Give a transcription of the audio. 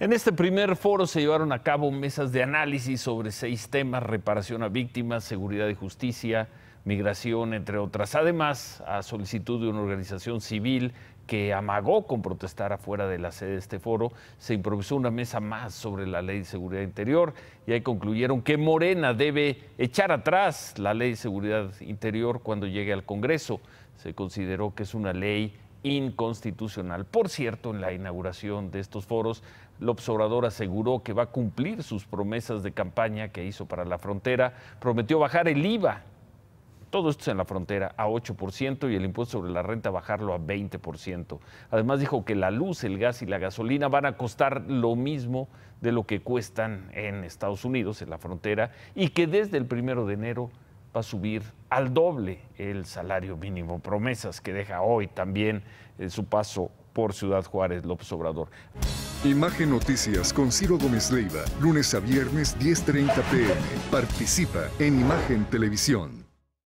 En este primer foro se llevaron a cabo mesas de análisis sobre seis temas, reparación a víctimas, seguridad y justicia, migración, entre otras. Además, a solicitud de una organización civil que amagó con protestar afuera de la sede de este foro, se improvisó una mesa más sobre la ley de seguridad interior y ahí concluyeron que Morena debe echar atrás la ley de seguridad interior cuando llegue al Congreso. Se consideró que es una ley inconstitucional. Por cierto, en la inauguración de estos foros, el observador aseguró que va a cumplir sus promesas de campaña que hizo para la frontera, prometió bajar el IVA, todo esto es en la frontera, a 8% y el impuesto sobre la renta bajarlo a 20%. Además dijo que la luz, el gas y la gasolina van a costar lo mismo de lo que cuestan en Estados Unidos, en la frontera, y que desde el primero de enero va a subir al doble el salario mínimo. Promesas que deja hoy también en eh, su paso por Ciudad Juárez López Obrador. Imagen Noticias con Ciro Gómez Leiva, lunes a viernes 10.30 pm. Participa en Imagen Televisión.